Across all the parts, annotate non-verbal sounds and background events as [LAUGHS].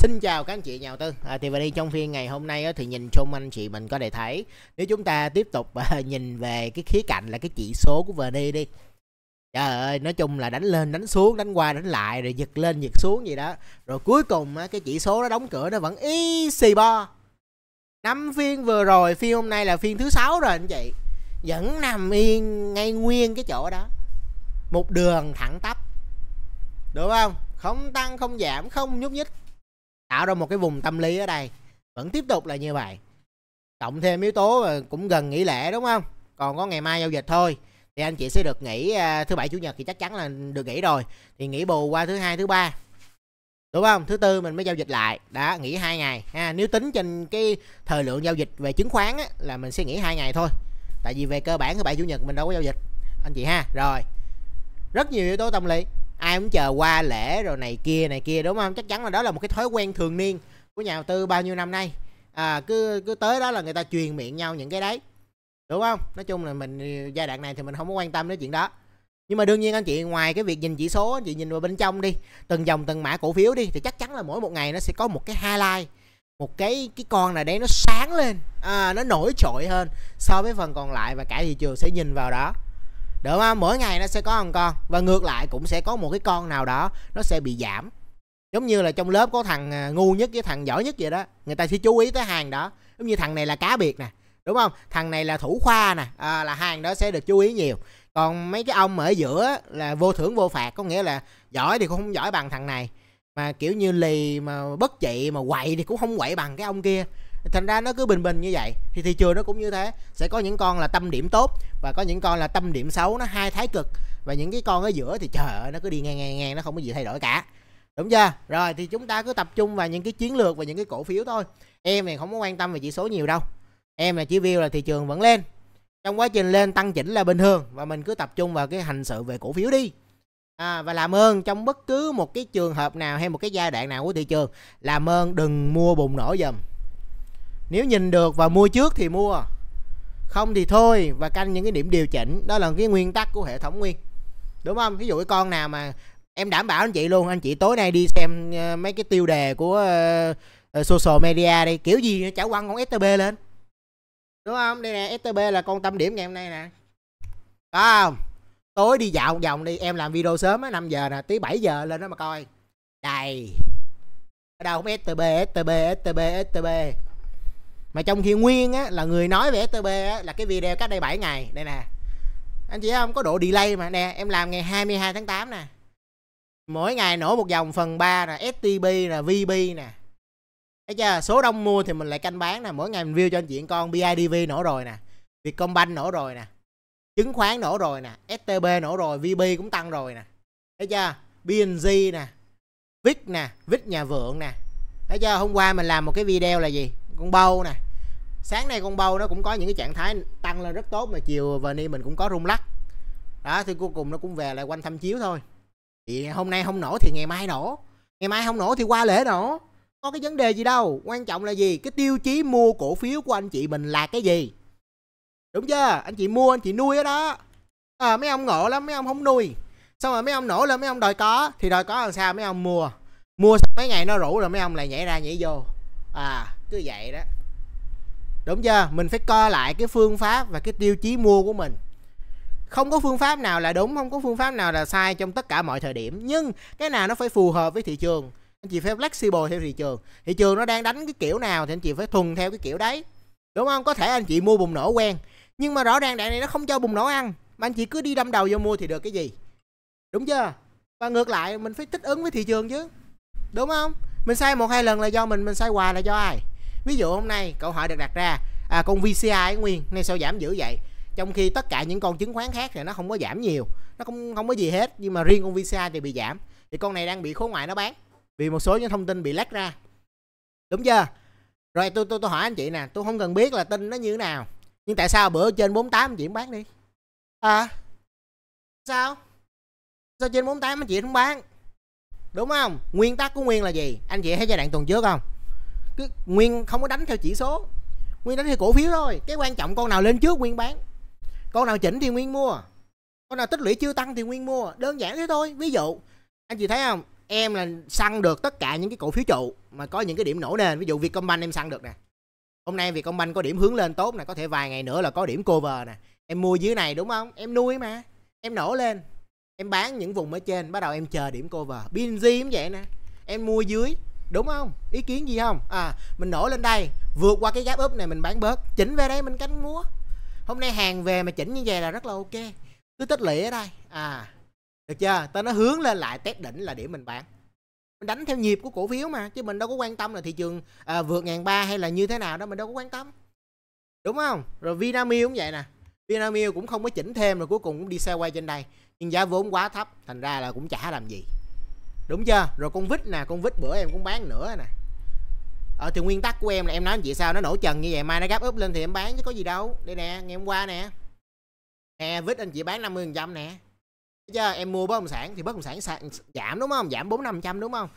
Xin chào các anh chị nhà đầu tư. À, thì và đi trong phiên ngày hôm nay thì nhìn chung anh chị mình có thể thấy nếu chúng ta tiếp tục [LAUGHS] à, nhìn về cái khía cạnh là cái chỉ số của VN đi. Trời ơi, nói chung là đánh lên, đánh xuống, đánh qua, đánh lại rồi giật lên, giật xuống gì đó. Rồi cuối cùng cái chỉ số nó đóng cửa nó vẫn y xì bo. Năm phiên vừa rồi, phiên hôm nay là phiên thứ sáu rồi anh chị. Vẫn nằm yên ngay nguyên cái chỗ đó. Một đường thẳng tắp. Đúng không? Không tăng không giảm, không nhúc nhích tạo ra một cái vùng tâm lý ở đây vẫn tiếp tục là như vậy cộng thêm yếu tố cũng gần nghỉ lễ đúng không còn có ngày mai giao dịch thôi thì anh chị sẽ được nghỉ à, thứ bảy chủ nhật thì chắc chắn là được nghỉ rồi thì nghỉ bù qua thứ hai thứ ba đúng không thứ tư mình mới giao dịch lại đã nghỉ hai ngày ha nếu tính trên cái thời lượng giao dịch về chứng khoán á, là mình sẽ nghỉ hai ngày thôi tại vì về cơ bản thứ bảy chủ nhật mình đâu có giao dịch anh chị ha rồi rất nhiều yếu tố tâm lý ai cũng chờ qua lễ rồi này kia này kia đúng không chắc chắn là đó là một cái thói quen thường niên của nhà đầu tư bao nhiêu năm nay à, cứ cứ tới đó là người ta truyền miệng nhau những cái đấy đúng không nói chung là mình giai đoạn này thì mình không có quan tâm đến chuyện đó nhưng mà đương nhiên anh chị ngoài cái việc nhìn chỉ số anh chị nhìn vào bên trong đi từng dòng từng mã cổ phiếu đi thì chắc chắn là mỗi một ngày nó sẽ có một cái highlight một cái cái con này đấy nó sáng lên à, nó nổi trội hơn so với phần còn lại và cả thị trường sẽ nhìn vào đó được không mỗi ngày nó sẽ có một con và ngược lại cũng sẽ có một cái con nào đó nó sẽ bị giảm giống như là trong lớp có thằng à, ngu nhất với thằng giỏi nhất vậy đó người ta sẽ chú ý tới hàng đó giống như thằng này là cá biệt nè đúng không thằng này là thủ khoa nè à, là hàng đó sẽ được chú ý nhiều còn mấy cái ông ở giữa là vô thưởng vô phạt có nghĩa là giỏi thì cũng không giỏi bằng thằng này mà kiểu như lì mà bất trị mà quậy thì cũng không quậy bằng cái ông kia thành ra nó cứ bình bình như vậy thì thị trường nó cũng như thế sẽ có những con là tâm điểm tốt và có những con là tâm điểm xấu nó hai thái cực và những cái con ở giữa thì trời nó cứ đi ngang ngang ngang nó không có gì thay đổi cả đúng chưa rồi thì chúng ta cứ tập trung vào những cái chiến lược và những cái cổ phiếu thôi em này không có quan tâm về chỉ số nhiều đâu em là chỉ view là thị trường vẫn lên trong quá trình lên tăng chỉnh là bình thường và mình cứ tập trung vào cái hành sự về cổ phiếu đi à, và làm ơn trong bất cứ một cái trường hợp nào hay một cái giai đoạn nào của thị trường làm ơn đừng mua bùng nổ dùm nếu nhìn được và mua trước thì mua không thì thôi và canh những cái điểm điều chỉnh đó là cái nguyên tắc của hệ thống nguyên đúng không ví dụ cái con nào mà em đảm bảo anh chị luôn anh chị tối nay đi xem ờ, mấy cái tiêu đề của ờ, ờ, social media đi kiểu gì chả quăng con STB lên đúng không đây nè STB là con tâm điểm ngày hôm nay nè có không tối đi dạo một vòng đi em làm video sớm á năm giờ nè tí 7 giờ lên đó mà coi đầy ở đâu cũng STB STB STB STB mà trong khi nguyên á là người nói về STB á là cái video cách đây 7 ngày đây nè anh chị không có độ delay mà nè em làm ngày 22 tháng 8 nè mỗi ngày nổ một dòng phần 3 là STB là VB nè thấy chưa số đông mua thì mình lại canh bán nè mỗi ngày mình view cho anh chị con BIDV nổ rồi nè Vietcombank nổ rồi nè chứng khoán nổ rồi nè STB nổ rồi VB cũng tăng rồi nè thấy chưa BNG nè VIX nè VIX nhà vượng nè thấy chưa hôm qua mình làm một cái video là gì con bầu nè sáng nay con bầu nó cũng có những cái trạng thái tăng lên rất tốt mà chiều và ni mình cũng có rung lắc đó thì cuối cùng nó cũng về lại quanh thăm chiếu thôi thì hôm nay không nổ thì ngày mai nổ ngày mai không nổ thì qua lễ nổ có cái vấn đề gì đâu quan trọng là gì cái tiêu chí mua cổ phiếu của anh chị mình là cái gì đúng chưa anh chị mua anh chị nuôi ở đó à, mấy ông ngộ lắm mấy ông không nuôi xong rồi mấy ông nổ lên mấy ông đòi có thì đòi có làm sao mấy ông mua mua mấy ngày nó rủ rồi mấy ông lại nhảy ra nhảy vô à cứ vậy đó đúng chưa mình phải coi lại cái phương pháp và cái tiêu chí mua của mình không có phương pháp nào là đúng không có phương pháp nào là sai trong tất cả mọi thời điểm nhưng cái nào nó phải phù hợp với thị trường anh chị phải flexible theo thị trường thị trường nó đang đánh cái kiểu nào thì anh chị phải thuần theo cái kiểu đấy đúng không có thể anh chị mua bùng nổ quen nhưng mà rõ ràng đại này nó không cho bùng nổ ăn mà anh chị cứ đi đâm đầu vô mua thì được cái gì đúng chưa và ngược lại mình phải thích ứng với thị trường chứ đúng không mình sai một hai lần là do mình mình sai hoài là do ai ví dụ hôm nay câu hỏi được đặt ra à, con VCI nguyên nay sao giảm dữ vậy trong khi tất cả những con chứng khoán khác thì nó không có giảm nhiều nó cũng không có gì hết nhưng mà riêng con VCI thì bị giảm thì con này đang bị khối ngoại nó bán vì một số những thông tin bị lách ra đúng chưa rồi tôi tôi tôi hỏi anh chị nè tôi không cần biết là tin nó như thế nào nhưng tại sao bữa trên 48 chị không bán đi à sao sao trên 48 anh chị không bán đúng không nguyên tắc của nguyên là gì anh chị thấy giai đoạn tuần trước không cứ nguyên không có đánh theo chỉ số nguyên đánh theo cổ phiếu thôi cái quan trọng con nào lên trước nguyên bán con nào chỉnh thì nguyên mua con nào tích lũy chưa tăng thì nguyên mua đơn giản thế thôi ví dụ anh chị thấy không em là săn được tất cả những cái cổ phiếu trụ mà có những cái điểm nổ nền ví dụ vietcombank em săn được nè hôm nay vietcombank có điểm hướng lên tốt nè có thể vài ngày nữa là có điểm cover nè em mua dưới này đúng không em nuôi mà em nổ lên em bán những vùng ở trên bắt đầu em chờ điểm cover binz cũng vậy nè em mua dưới đúng không ý kiến gì không à mình nổi lên đây vượt qua cái gáp up này mình bán bớt chỉnh về đây mình cánh múa hôm nay hàng về mà chỉnh như vậy là rất là ok cứ tích lũy ở đây à được chưa tao nó hướng lên lại test đỉnh là điểm mình bán mình đánh theo nhịp của cổ phiếu mà chứ mình đâu có quan tâm là thị trường à, vượt ngàn ba hay là như thế nào đó mình đâu có quan tâm đúng không rồi vinamilk cũng vậy nè vinamilk cũng không có chỉnh thêm rồi cuối cùng cũng đi xe quay trên đây nhưng giá vốn quá thấp thành ra là cũng chả làm gì đúng chưa rồi con vít nè con vít bữa em cũng bán nữa nè ờ thì nguyên tắc của em là em nói vậy sao nó nổ trần như vậy mai nó gấp úp lên thì em bán chứ có gì đâu đây nè ngày hôm qua nè nè vít anh chị bán 50 trăm nè chứ em mua bất động sản thì bất động sản giảm đúng không giảm bốn năm trăm đúng không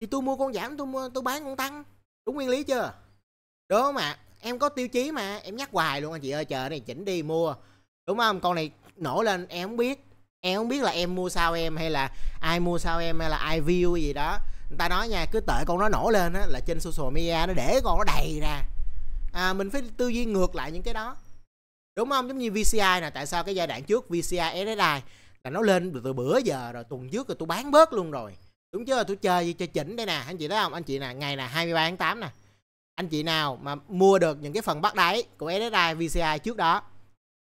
thì tôi mua con giảm tôi mua tôi bán con tăng đúng nguyên lý chưa đúng không ạ à? em có tiêu chí mà em nhắc hoài luôn anh chị ơi chờ này chỉnh đi mua đúng không con này nổ lên em không biết em không biết là em mua sao em hay là ai mua sao em hay là ai view gì đó người ta nói nha cứ tệ con nó nổ lên á là trên social media nó để con nó đầy ra à, mình phải tư duy ngược lại những cái đó đúng không giống như VCI nè tại sao cái giai đoạn trước VCI SSI là nó lên từ bữa giờ rồi tuần trước rồi tôi bán bớt luôn rồi đúng chứ tôi chơi gì cho chỉnh đây nè anh chị thấy không anh chị nè ngày nè 23 tháng 8 nè anh chị nào mà mua được những cái phần bắt đáy của SSI VCI trước đó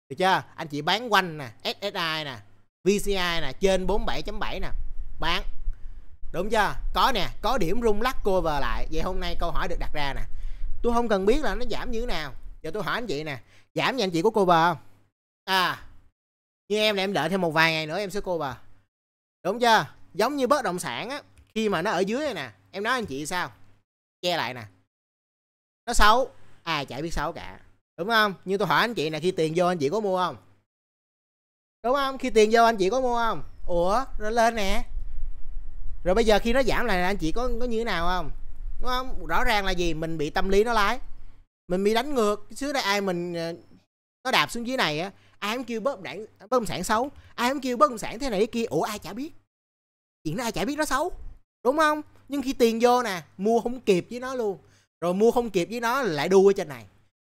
được chưa anh chị bán quanh nè SSI nè VCI nè trên 47.7 nè bán đúng chưa có nè có điểm rung lắc cover lại vậy hôm nay câu hỏi được đặt ra nè tôi không cần biết là nó giảm như thế nào giờ tôi hỏi anh chị nè giảm như anh chị có cover không à như em là em đợi thêm một vài ngày nữa em sẽ cover đúng chưa giống như bất động sản á khi mà nó ở dưới này nè em nói anh chị sao che lại nè nó xấu ai chả biết xấu cả đúng không như tôi hỏi anh chị nè khi tiền vô anh chị có mua không đúng không khi tiền vô anh chị có mua không ủa rồi lên nè rồi bây giờ khi nó giảm lại anh chị có có như thế nào không đúng không rõ ràng là gì mình bị tâm lý nó lái mình bị đánh ngược xứ đây ai mình ờ, nó đạp xuống dưới này á ai không kêu bất động bất động sản xấu ai không kêu bất động sản thế này thế kia ủa ai chả biết chuyện đó ai chả biết nó xấu đúng không nhưng khi tiền vô nè mua không kịp với nó luôn rồi mua không kịp với nó lại đu ở trên này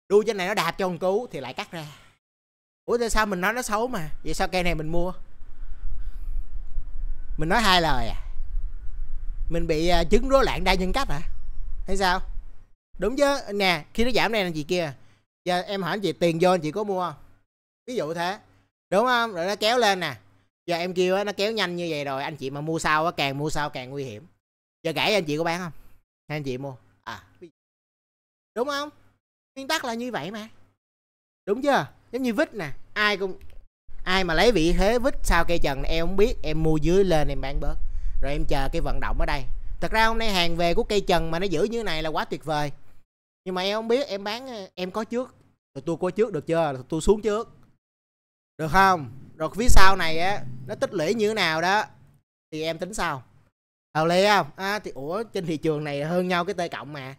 đu trên này nó đạp cho ông cứu thì lại cắt ra ủa tại sao mình nói nó xấu mà vậy sao cây này mình mua mình nói hai lời à mình bị uh, chứng rối loạn đa nhân cách hả à? hay sao đúng chứ nè khi nó giảm này là gì kia giờ em hỏi anh chị tiền vô anh chị có mua không ví dụ thế đúng không rồi nó kéo lên nè giờ em kêu á nó kéo nhanh như vậy rồi anh chị mà mua sau á càng mua sau càng nguy hiểm giờ gãy anh chị có bán không hay anh chị mua à đúng không nguyên tắc là như vậy mà đúng chưa giống như vít nè ai cũng ai mà lấy vị thế vít sau cây trần em không biết em mua dưới lên em bán bớt rồi em chờ cái vận động ở đây thật ra hôm nay hàng về của cây trần mà nó giữ như này là quá tuyệt vời nhưng mà em không biết em bán em có trước rồi tôi có trước được chưa tôi xuống trước được không rồi phía sau này á nó tích lũy như thế nào đó thì em tính sau hợp lý không à, thì ủa trên thị trường này hơn nhau cái t cộng mà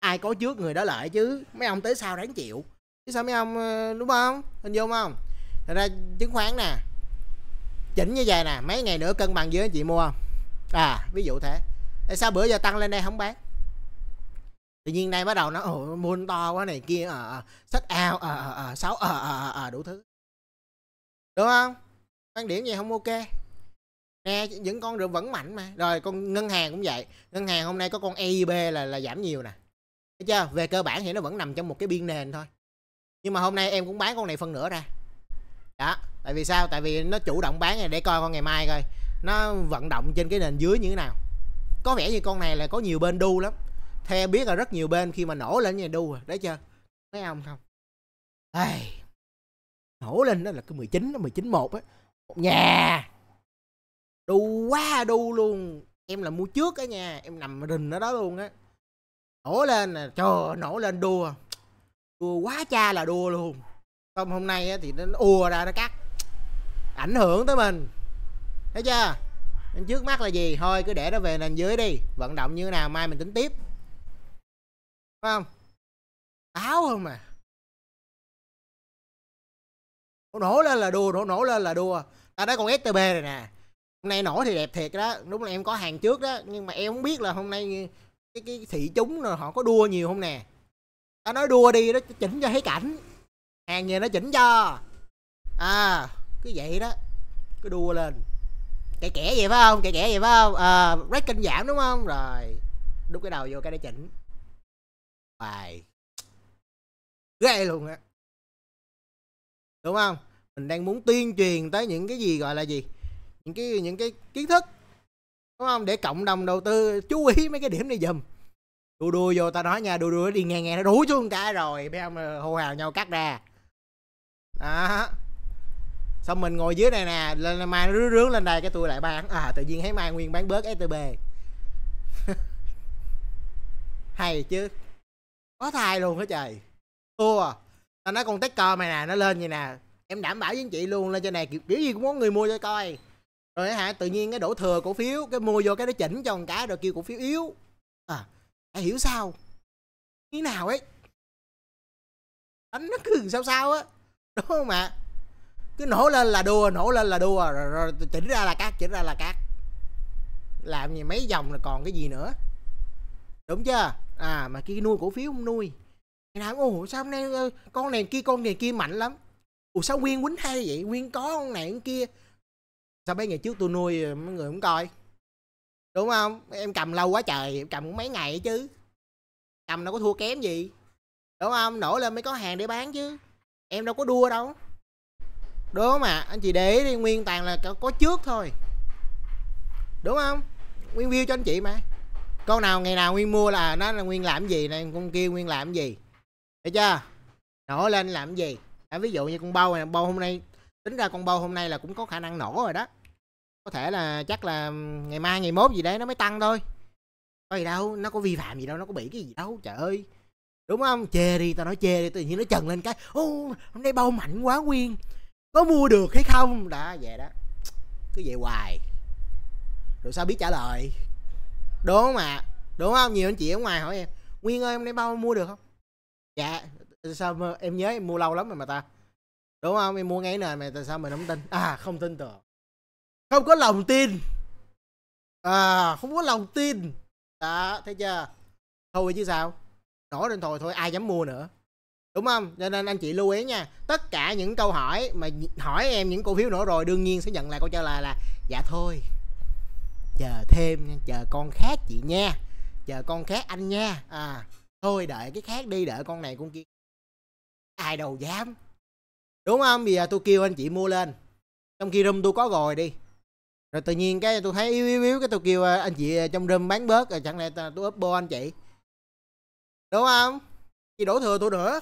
ai có trước người đó lợi chứ mấy ông tới sau đáng chịu chứ sao mấy ông đúng ờ, không hình dung không Thật ra chứng khoán nè chỉnh như vậy nè mấy ngày nữa cân bằng với chị mua không à ví dụ thế tại sao bữa giờ tăng lên đây không bán tự nhiên nay bắt đầu nó ồ buôn to quá này kia ờ à, sách ao ờ ờ ờ sáu ờ, ờ ờ ờ đủ thứ đúng không quan điểm gì không ok nè những con rượu vẫn mạnh mà rồi con ngân hàng cũng vậy ngân hàng hôm nay có con EIB là là giảm nhiều nè thấy chưa về cơ bản thì nó vẫn nằm trong một cái biên nền thôi nhưng mà hôm nay em cũng bán con này phân nửa ra đó tại vì sao tại vì nó chủ động bán này để coi con ngày mai coi nó vận động trên cái nền dưới như thế nào có vẻ như con này là có nhiều bên đu lắm theo biết là rất nhiều bên khi mà nổ lên như đu rồi đấy chưa mấy ông không ai nổ lên đó là cái 19 nó 19 một á một nhà đu quá đu luôn em là mua trước á nha em nằm rình ở đó luôn á nổ lên là trời nổ lên đua đua quá cha là đua luôn xong hôm nay thì nó ùa ra nó cắt ảnh hưởng tới mình thấy chưa nên trước mắt là gì thôi cứ để nó về nền dưới đi vận động như thế nào mai mình tính tiếp phải không táo không mà nó nổ lên là đua nổ nổ lên là đua ta nói con stb này nè hôm nay nổ thì đẹp thiệt đó đúng là em có hàng trước đó nhưng mà em không biết là hôm nay cái cái thị chúng họ có đua nhiều không nè tao nói đua đi nó chỉnh cho thấy cảnh hàng nhà nó chỉnh cho à cứ vậy đó cứ đua lên kẻ kẻ vậy phải không kẻ kẻ vậy phải không à, kinh giảm đúng không rồi đút cái đầu vô cái để chỉnh bài ghê luôn á đúng không mình đang muốn tuyên truyền tới những cái gì gọi là gì những cái những cái kiến thức đúng không để cộng đồng đầu tư chú ý mấy cái điểm này dùm đu đu vô ta nói nha đu đu đi nghe nghe nó đuổi xuống cái rồi mấy ông ờ, hô hào nhau cắt ra đó xong mình ngồi dưới này nè lên mai nó rứa rướng lên đây cái tôi lại bán à tự nhiên thấy mai nguyên bán bớt stb [LAUGHS] hay chứ có thai luôn hả trời tua tao nói con cò mày nè nó lên vậy nè em đảm bảo với anh chị luôn lên trên này kiểu, kiểu gì cũng có người mua cho coi rồi hả tự nhiên cái đổ thừa cổ phiếu cái mua vô cái nó chỉnh cho một cái rồi kêu cổ phiếu yếu à Thầy hiểu sao Như nào ấy Đánh nó cứ sao sao á Đúng không ạ Cứ nổ lên là đùa Nổ lên là đùa Rồi, rồi chỉnh ra là cát Chỉnh ra là cát Làm gì mấy dòng là còn cái gì nữa Đúng chưa À mà kia nuôi cổ phiếu không nuôi Ngày nào ồ sao hôm nay ờ, Con này kia con này kia mạnh lắm Ủa sao Nguyên quýnh hay vậy Nguyên có con này con kia Sao mấy ngày trước tôi nuôi ờ, Mấy người không coi đúng không em cầm lâu quá trời em cầm cũng mấy ngày chứ cầm đâu có thua kém gì đúng không nổ lên mới có hàng để bán chứ em đâu có đua đâu đúng không ạ à? anh chị để đi nguyên toàn là có trước thôi đúng không nguyên view cho anh chị mà con nào ngày nào nguyên mua là nó là nguyên làm gì này con kia nguyên làm gì thấy chưa nổ lên làm gì à, ví dụ như con bầu này bầu hôm nay tính ra con bầu hôm nay là cũng có khả năng nổ rồi đó có thể là chắc là ngày mai ngày mốt gì đấy nó mới tăng thôi có gì đâu nó có vi phạm gì đâu nó có bị cái gì đâu trời ơi đúng không chê đi tao nói chê đi tự nhiên nó trần lên cái ô hôm nay bao mạnh quá nguyên có mua được hay không đã về đó cứ vậy hoài rồi sao biết trả lời đúng mà, ạ đúng không nhiều anh chị ở ngoài hỏi em nguyên ơi hôm nay bao mua được không dạ sao em nhớ em mua lâu lắm rồi mà ta đúng không em mua ngay nền mà tại sao mình không tin à không tin tưởng không có lòng tin à không có lòng tin đã thấy chưa thôi chứ sao nổ lên thôi thôi ai dám mua nữa đúng không cho nên anh chị lưu ý nha tất cả những câu hỏi mà hỏi em những cổ phiếu nổ rồi đương nhiên sẽ nhận lại câu trả lời là dạ thôi chờ thêm nha chờ con khác chị nha chờ con khác anh nha à thôi đợi cái khác đi đợi con này con kia ai đâu dám đúng không bây giờ tôi kêu anh chị mua lên trong khi rum tôi có rồi đi rồi tự nhiên cái tôi thấy yếu yếu yếu cái tôi kêu à, anh chị à, trong room bán bớt rồi chẳng lẽ tôi up bo anh chị đúng không chị đổ thừa tôi nữa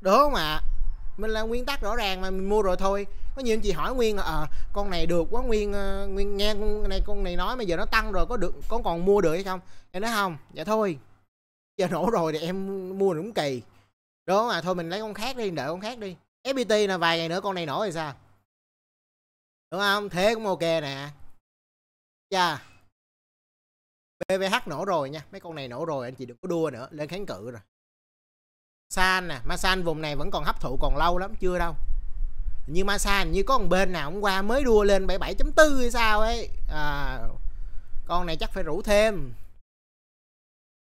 đúng không ạ à? mình là nguyên tắc rõ ràng mà mình mua rồi thôi có nhiều anh chị hỏi nguyên là à, con này được quá nguyên à, nguyên nghe con này con này nói mà giờ nó tăng rồi có được có còn mua được hay không em nói không dạ thôi giờ nổ rồi thì em mua cũng kỳ đúng không à thôi mình lấy con khác đi đợi con khác đi fpt là vài ngày nữa con này nổ thì sao đúng không thế cũng ok nè cha yeah. bvh nổ rồi nha mấy con này nổ rồi anh chị đừng có đua nữa lên kháng cự rồi san nè masan vùng này vẫn còn hấp thụ còn lâu lắm chưa đâu như masan như có một bên nào hôm qua mới đua lên 77.4 hay sao ấy à, con này chắc phải rủ thêm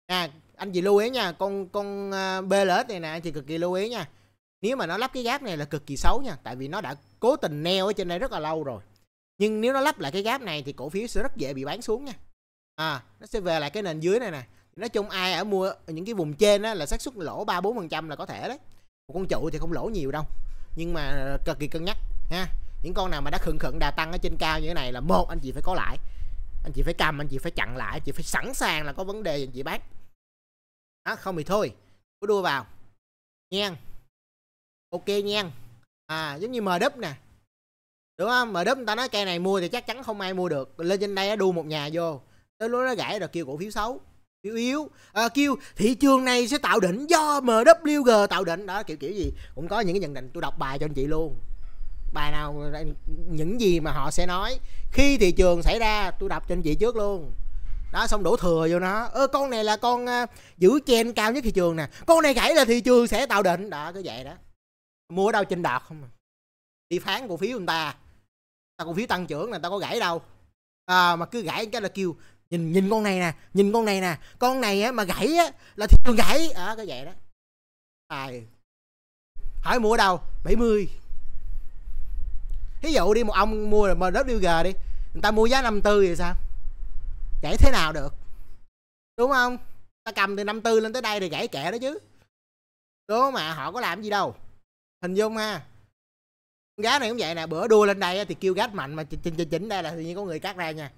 à, anh chị lưu ý nha con con à, BLS này nè anh chị cực kỳ lưu ý nha nếu mà nó lắp cái gáp này là cực kỳ xấu nha tại vì nó đã cố tình neo ở trên đây rất là lâu rồi nhưng nếu nó lắp lại cái gáp này thì cổ phiếu sẽ rất dễ bị bán xuống nha à nó sẽ về lại cái nền dưới này nè nói chung ai ở mua ở những cái vùng trên á, là xác suất lỗ ba bốn phần trăm là có thể đấy một con trụ thì không lỗ nhiều đâu nhưng mà ờ, cực kỳ cân nhắc ha những con nào mà đã khẩn khẩn đà tăng ở trên cao như thế này là một anh chị phải có lại anh chị phải cầm anh chị phải chặn lại anh chị phải sẵn sàng là có vấn đề gì anh chị bán đó không thì thôi cứ đua vào nha ok nha à giống như mờ đúp nè đúng không mờ đúp người ta nói cây này mua thì chắc chắn không ai mua được lên trên đây đu một nhà vô tới lúc nó gãy rồi kêu cổ phiếu xấu phiếu yếu à, kêu thị trường này sẽ tạo đỉnh do MWG tạo đỉnh đó kiểu kiểu gì cũng có những cái nhận định tôi đọc bài cho anh chị luôn bài nào những gì mà họ sẽ nói khi thị trường xảy ra tôi đọc cho anh chị trước luôn đó xong đổ thừa vô nó ơ con này là con uh, giữ chen cao nhất thị trường nè con này gãy là thị trường sẽ tạo đỉnh đó cứ vậy đó mua ở đâu trên đạt không à? đi phán cổ phiếu người ta ta cổ phiếu tăng trưởng là ta có gãy đâu à, mà cứ gãy cái là kêu nhìn nhìn con này nè nhìn con này nè con này á mà gãy á là thị trường gãy à, cái vậy đó tài hỏi mua ở đâu 70 ví dụ đi một ông mua mà đất điêu gờ đi người ta mua giá 54 thì sao gãy thế nào được đúng không ta cầm từ 54 lên tới đây thì gãy kẹ đó chứ đúng không mà họ có làm gì đâu hình dung ha gá này cũng vậy nè bữa đua lên đây thì kêu gát mạnh mà chỉnh chỉnh chỉnh đây là tự nhiên có người cắt ra nha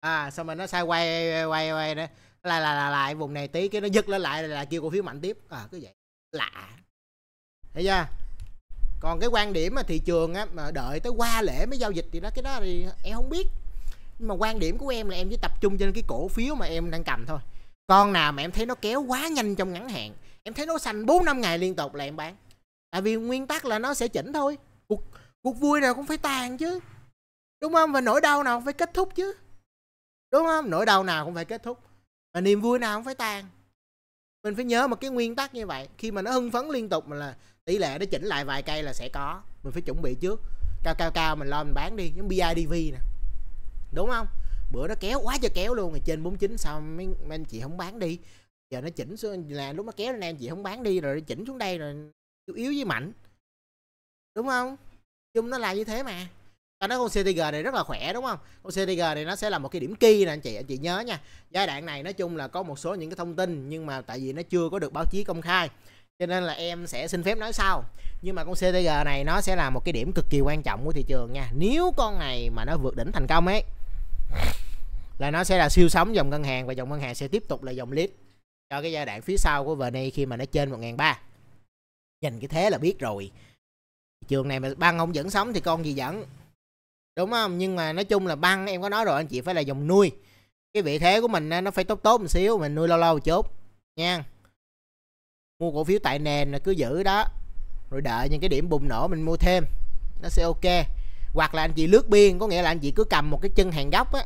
à xong rồi nó sai quay quay quay nữa là là là lại vùng này tí cái nó giật lên lại là, kêu cổ phiếu mạnh tiếp à cứ vậy lạ thấy chưa còn cái quan điểm mà thị trường á mà đợi tới qua lễ mới giao dịch thì đó cái đó thì em không biết nhưng mà quan điểm của em là em chỉ tập trung trên cái cổ phiếu mà em đang cầm thôi con nào mà em thấy nó kéo quá nhanh trong ngắn hạn em thấy nó xanh bốn năm ngày liên tục là em bán tại vì nguyên tắc là nó sẽ chỉnh thôi cuộc cuộc vui nào cũng phải tàn chứ đúng không và nỗi đau nào cũng phải kết thúc chứ đúng không nỗi đau nào cũng phải kết thúc và niềm vui nào cũng phải tàn mình phải nhớ một cái nguyên tắc như vậy khi mà nó hưng phấn liên tục mà là tỷ lệ nó chỉnh lại vài cây là sẽ có mình phải chuẩn bị trước cao cao cao mình lo mình bán đi giống bidv nè đúng không bữa nó kéo quá cho kéo luôn rồi trên 49 sao mấy, mấy anh chị không bán đi giờ nó chỉnh xuống là lúc nó kéo lên em chị không bán đi rồi chỉnh xuống đây rồi kiểu yếu với mạnh đúng không chung nó là như thế mà ta nói con CTG này rất là khỏe đúng không con CTG này nó sẽ là một cái điểm kỳ nè anh chị anh chị nhớ nha giai đoạn này nói chung là có một số những cái thông tin nhưng mà tại vì nó chưa có được báo chí công khai cho nên là em sẽ xin phép nói sau nhưng mà con CTG này nó sẽ là một cái điểm cực kỳ quan trọng của thị trường nha nếu con này mà nó vượt đỉnh thành công ấy là nó sẽ là siêu sóng dòng ngân hàng và dòng ngân hàng sẽ tiếp tục là dòng lít cho cái giai đoạn phía sau của VN khi mà nó trên 1 ba nhìn cái thế là biết rồi trường này mà băng không dẫn sống thì con gì dẫn đúng không nhưng mà nói chung là băng em có nói rồi anh chị phải là dòng nuôi cái vị thế của mình nó phải tốt tốt một xíu mình nuôi lâu lâu một chút nha mua cổ phiếu tại nền là cứ giữ đó rồi đợi những cái điểm bùng nổ mình mua thêm nó sẽ ok hoặc là anh chị lướt biên có nghĩa là anh chị cứ cầm một cái chân hàng góc á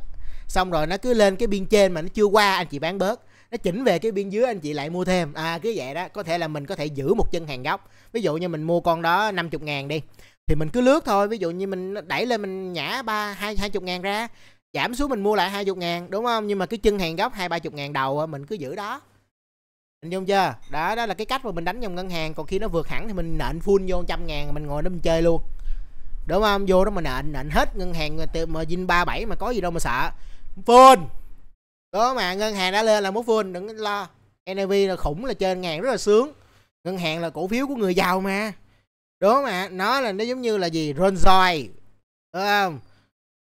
xong rồi nó cứ lên cái biên trên mà nó chưa qua anh chị bán bớt nó chỉnh về cái biên dưới anh chị lại mua thêm à cái vậy đó có thể là mình có thể giữ một chân hàng gốc ví dụ như mình mua con đó 50 ngàn đi thì mình cứ lướt thôi ví dụ như mình đẩy lên mình nhả ba hai hai chục ngàn ra giảm xuống mình mua lại hai chục ngàn đúng không nhưng mà cái chân hàng gốc hai ba chục ngàn đầu mình cứ giữ đó hình dung chưa đó đó là cái cách mà mình đánh trong ngân hàng còn khi nó vượt hẳn thì mình nện full vô trăm ngàn mình ngồi đó mình chơi luôn đúng không vô đó mình nện nện hết ngân hàng mà zin ba bảy mà có gì đâu mà sợ full đó mà ngân hàng đã lên là muốn full đừng lo NAV là khủng là trên ngàn rất là sướng ngân hàng là cổ phiếu của người giàu mà đó mà nó là nó giống như là gì Rolls Royce không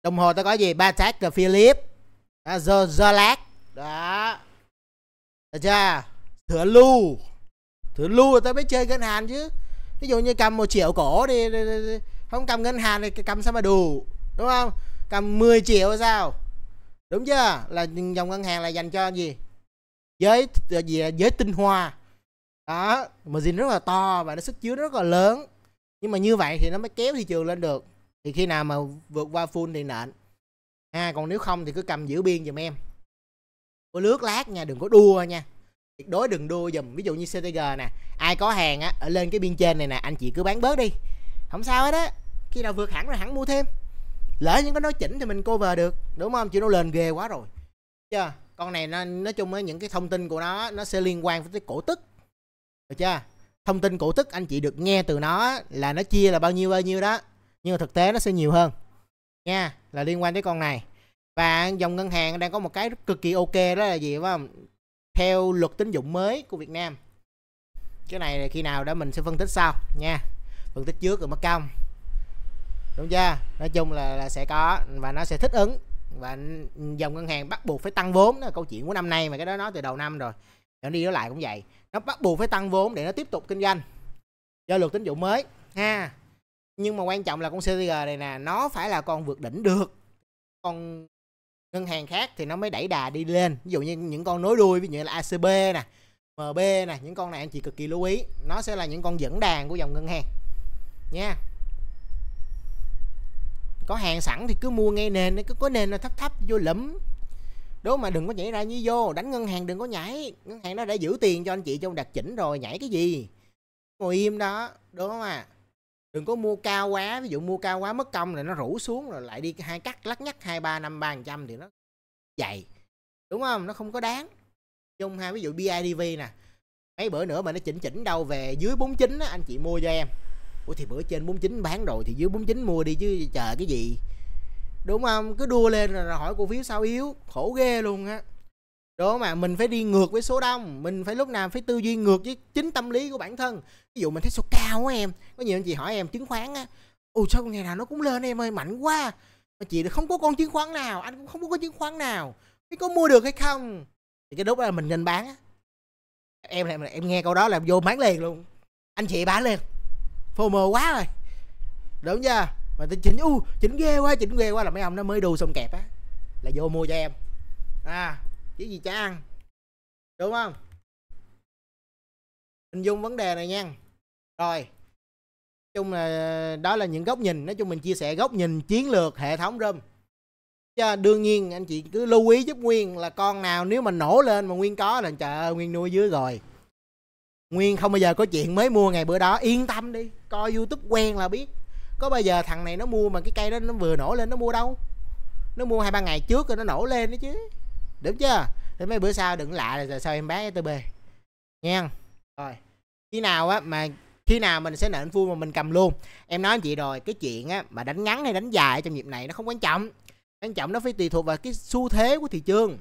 đồng hồ ta có gì Patek là Philip đó, đó được chưa thừa lưu thừa lưu là tao mới chơi ngân hàng chứ ví dụ như cầm một triệu cổ đi, đi. không cầm ngân hàng thì cầm sao mà đủ đúng không cầm 10 triệu sao đúng chưa là dòng ngân hàng là dành cho gì giới ờ, gì à? giới tinh hoa đó mà margin rất là to và nó sức chứa rất là lớn nhưng mà như vậy thì nó mới kéo thị trường lên được thì khi nào mà vượt qua full thì nện ha à, còn nếu không thì cứ cầm giữ biên giùm em có lướt lát nha đừng có đua nha tuyệt đối đừng đua dùm ví dụ như ctg nè ai có hàng á ở lên cái biên trên này nè anh chị cứ bán bớt đi không sao hết á khi nào vượt hẳn rồi hẳn mua thêm lỡ những cái nói chỉnh thì mình cover được đúng không chị nó lên ghê quá rồi chưa con này nó nói chung với những cái thông tin của nó nó sẽ liên quan tới cổ tức được chưa thông tin cổ tức anh chị được nghe từ nó là nó chia là bao nhiêu bao nhiêu đó nhưng mà thực tế nó sẽ nhiều hơn nha là liên quan tới con này và dòng ngân hàng đang có một cái cực kỳ ok đó là gì phải không theo luật tín dụng mới của Việt Nam cái này là khi nào đó mình sẽ phân tích sau nha phân tích trước rồi mất công đúng chưa nói chung là, là sẽ có và nó sẽ thích ứng và dòng ngân hàng bắt buộc phải tăng vốn đó là câu chuyện của năm nay mà cái đó nói từ đầu năm rồi nó đi nó lại cũng vậy nó bắt buộc phải tăng vốn để nó tiếp tục kinh doanh do luật tín dụng mới ha nhưng mà quan trọng là con CTG này nè nó phải là con vượt đỉnh được con ngân hàng khác thì nó mới đẩy đà đi lên ví dụ như những con nối đuôi ví dụ như là ACB nè MB nè những con này anh chị cực kỳ lưu ý nó sẽ là những con dẫn đàn của dòng ngân hàng nha yeah có hàng sẵn thì cứ mua ngay nền cứ có nền là thấp thấp vô lẫm đố mà đừng có nhảy ra như vô đánh ngân hàng đừng có nhảy ngân hàng nó đã giữ tiền cho anh chị trong đặt chỉnh rồi nhảy cái gì ngồi im đó đúng không ạ à? đừng có mua cao quá ví dụ mua cao quá mất công là nó rủ xuống rồi lại đi hai cắt lắc nhắc hai ba năm ba trăm thì nó dày đúng không nó không có đáng chung hai ví dụ bidv nè mấy bữa nữa mà nó chỉnh chỉnh đâu về dưới 49 chín anh chị mua cho em Ủa thì bữa trên 49 bán rồi thì dưới 49 mua đi chứ chờ cái gì Đúng không? Cứ đua lên là hỏi cổ phiếu sao yếu Khổ ghê luôn á đúng mà mình phải đi ngược với số đông mình phải lúc nào phải tư duy ngược với chính tâm lý của bản thân ví dụ mình thấy số cao quá em có nhiều anh chị hỏi em chứng khoán á ồ sao ngày nào nó cũng lên em ơi mạnh quá mà chị không có con chứng khoán nào anh cũng không có chứng khoán nào biết có mua được hay không thì cái lúc đó là mình nên bán á em em nghe câu đó là vô bán liền luôn anh chị bán liền fomo quá rồi đúng chưa mà tôi chỉnh u chỉnh ghê quá chỉnh ghê quá là mấy ông nó mới đu xong kẹp á là vô mua cho em à chứ gì cha ăn đúng không hình dung vấn đề này nha rồi chung là đó là những góc nhìn nói chung mình chia sẻ góc nhìn chiến lược hệ thống rơm Chứ đương nhiên anh chị cứ lưu ý giúp nguyên là con nào nếu mà nổ lên mà nguyên có là trời ơi nguyên nuôi dưới rồi nguyên không bao giờ có chuyện mới mua ngày bữa đó yên tâm đi coi youtube quen là biết có bao giờ thằng này nó mua mà cái cây đó nó vừa nổ lên nó mua đâu nó mua hai ba ngày trước rồi nó nổ lên đó chứ đúng chưa thế mấy bữa sau đừng lạ là sao em bán STB nha rồi khi nào á mà khi nào mình sẽ nện full mà mình cầm luôn em nói anh chị rồi cái chuyện á mà đánh ngắn hay đánh dài trong dịp này nó không quan trọng quan trọng nó phải tùy thuộc vào cái xu thế của thị trường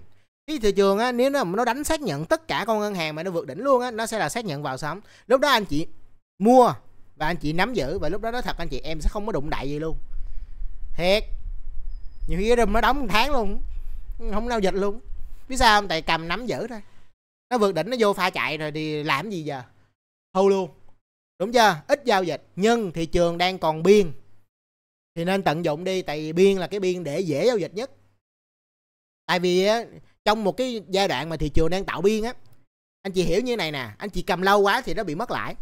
cái thị trường á nếu nó nó đánh xác nhận tất cả con ngân hàng mà nó vượt đỉnh luôn á nó sẽ là xác nhận vào sóng lúc đó anh chị mua và anh chị nắm giữ và lúc đó nói thật anh chị em sẽ không có đụng đại gì luôn thiệt nhiều khi cái room nó đóng một tháng luôn không lao dịch luôn biết sao không tại cầm nắm giữ thôi nó vượt đỉnh nó vô pha chạy rồi thì làm gì giờ hâu luôn đúng chưa ít giao dịch nhưng thị trường đang còn biên thì nên tận dụng đi tại vì biên là cái biên để dễ giao dịch nhất tại vì trong một cái giai đoạn mà thị trường đang tạo biên á anh chị hiểu như này nè anh chị cầm lâu quá thì nó bị mất lãi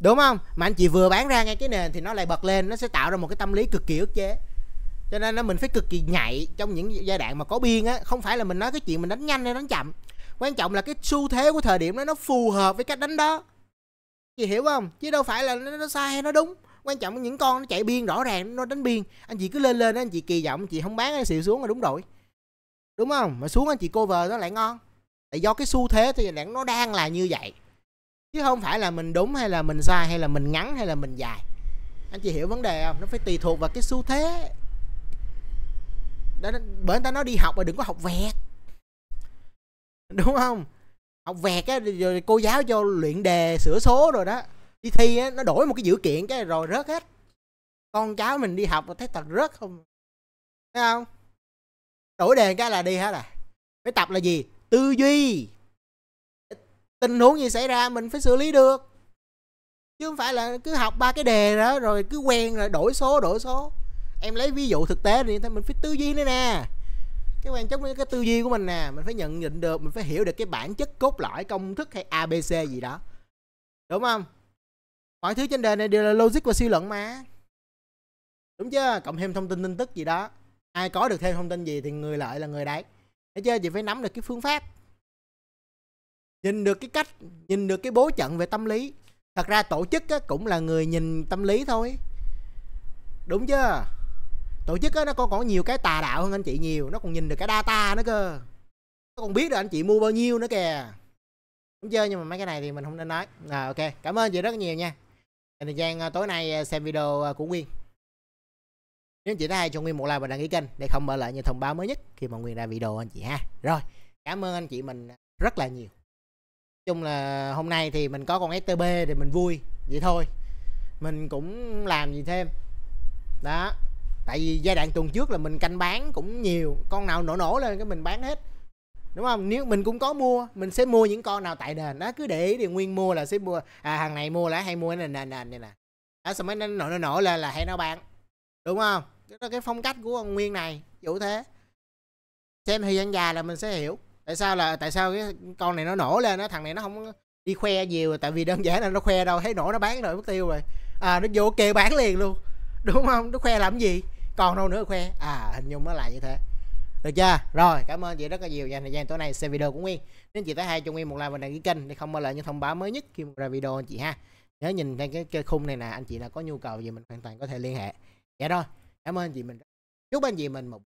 đúng không mà anh chị vừa bán ra ngay cái nền thì nó lại bật lên nó sẽ tạo ra một cái tâm lý cực kỳ ức chế cho nên là mình phải cực kỳ nhạy trong những giai đoạn mà có biên á không phải là mình nói cái chuyện mình đánh nhanh hay đánh chậm quan trọng là cái xu thế của thời điểm đó nó phù hợp với cách đánh đó chị hiểu không chứ đâu phải là nó, nó sai hay nó đúng quan trọng là những con nó chạy biên rõ ràng nó đánh biên anh chị cứ lên lên anh chị kỳ vọng anh chị không bán anh xịu xuống là đúng rồi đúng không mà xuống anh chị cô vờ nó lại ngon tại do cái xu thế thì nó đang là như vậy chứ không phải là mình đúng hay là mình sai hay là mình ngắn hay là mình dài anh chị hiểu vấn đề không nó phải tùy thuộc vào cái xu thế đó bởi ta nói đi học mà đừng có học vẹt [LAUGHS] đúng không học vẹt á rồi cô giáo cho luyện đề sửa số rồi đó đi thi á nó đổi một cái dữ kiện cái rồi rớt hết con cháu mình đi học mà thấy thật rớt không thấy không đổi đề cái là đi hết à phải tập là gì tư duy tình huống gì xảy ra mình phải xử lý được chứ không phải là cứ học ba cái đề đó rồi cứ quen rồi đổi số đổi số em lấy ví dụ thực tế thì mình phải tư duy nữa nè cái quan trọng cái tư duy của mình nè mình phải nhận định được mình phải hiểu được cái bản chất cốt lõi công thức hay abc gì đó đúng không mọi thứ trên đề này đều là logic và suy luận mà đúng chưa cộng thêm thông tin tin tức gì đó ai có được thêm thông tin gì thì người lợi là người đấy để chơi chị phải nắm được cái phương pháp nhìn được cái cách nhìn được cái bố trận về tâm lý thật ra tổ chức cũng là người nhìn tâm lý thôi đúng chưa tổ chức nó còn có nhiều cái tà đạo hơn anh chị nhiều nó còn nhìn được cái data nữa cơ nó còn biết được anh chị mua bao nhiêu nữa kìa đúng chưa nhưng mà mấy cái này thì mình không nên nói à, ok cảm ơn chị rất nhiều nha thời gian à, tối nay à, xem video à, của nguyên nếu anh chị thấy hay cho nguyên một like và đăng ký kênh để không bỏ lỡ những thông báo mới nhất khi mà nguyên ra video anh chị ha rồi cảm ơn anh chị mình rất là nhiều nói chung là hôm nay thì mình có con STB thì mình vui vậy thôi mình cũng làm gì thêm đó tại vì giai đoạn tuần trước là mình canh bán cũng nhiều con nào nổ nổ lên cái mình bán hết đúng không nếu mình cũng có mua mình sẽ mua những con nào tại nền đó cứ để ý thì nguyên mua là sẽ mua à hàng này mua là hay mua nền nền nền này nè đó xong mấy nó nổ nổ lên là hay nó bán đúng không tức cái phong cách của ông nguyên này dụ thế xem thời gian dài là mình sẽ hiểu tại sao là tại sao cái con này nó nổ lên nó thằng này nó không đi khoe nhiều tại vì đơn giản là nó khoe đâu thấy nổ nó bán rồi mất tiêu rồi à nó vô kêu bán liền luôn đúng không nó khoe làm gì còn đâu nữa khoe à hình dung nó lại như thế được chưa rồi cảm ơn chị rất là nhiều dành thời gian tối nay xem video của nguyên nên chị tới hai cho nguyên một like và đăng ký kênh để không bỏ lỡ những thông báo mới nhất khi ra video anh chị ha nhớ nhìn cái, cái khung này nè anh chị là có nhu cầu gì mình hoàn toàn có thể liên hệ dạ rồi cảm ơn anh chị mình chúc anh chị mình một